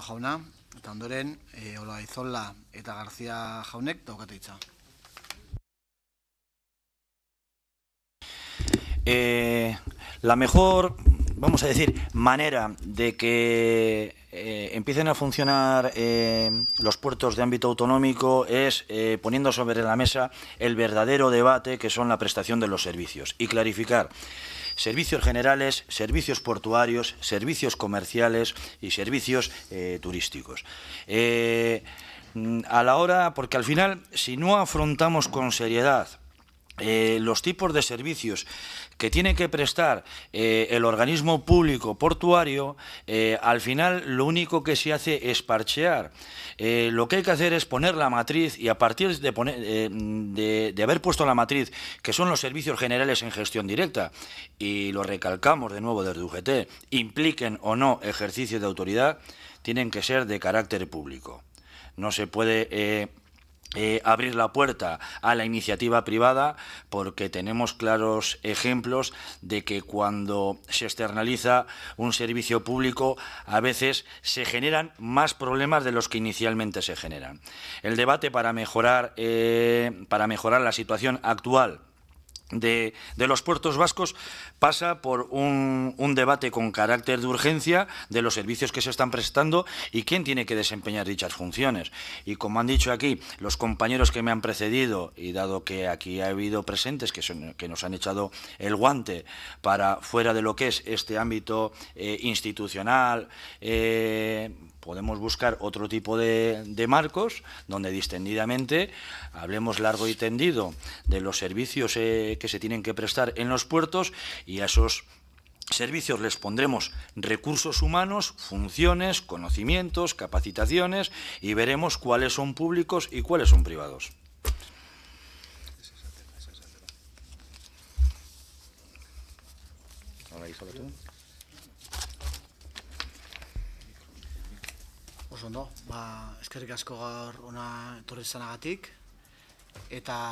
jauna, eta eh, garcía eh, la mejor, vamos a decir, manera de que eh, empiecen a funcionar los puertos de ámbito autonómico es poniendo sobre la mesa el verdadero debate que son la prestación de los servicios y clarificar servicios generales, servicios portuarios, servicios comerciales y servicios eh, turísticos. Eh, mm, a la hora, porque al final, si no afrontamos con seriedad eh, los tipos de servicios que tiene que prestar eh, el organismo público portuario, eh, al final lo único que se hace es parchear. lo que hay que hacer es poner la matriz y a partir de, poner, de, de, haber puesto la matriz, que son los servicios generales en gestión directa, y lo recalcamos de nuevo desde UGT, impliquen o no ejercicio de autoridad, tienen que ser de carácter público. No se puede eh, abrir la puerta a la iniciativa privada porque tenemos claros ejemplos de que cuando se externaliza un servicio público a veces se generan más problemas de los que inicialmente se generan. El debate para mejorar, eh, para mejorar la situación actual de, los puertos vascos pasa por un, debate con carácter de urgencia de los servicios que se están prestando y quién tiene que desempeñar dichas funciones. Y como han dicho aquí los compañeros que me han precedido, y dado que aquí ha habido presentes que, que nos han echado el guante para fuera de lo que es este ámbito eh, institucional, eh, podemos buscar otro tipo de, marcos donde distendidamente hablemos largo y tendido de los servicios eh, que se tienen que prestar en los puertos y a esos servicios les pondremos recursos humanos, funciones, conocimientos, capacitaciones y veremos cuáles son públicos y cuáles son privados. Oso ondo, ba, eskerrik asko ona eta...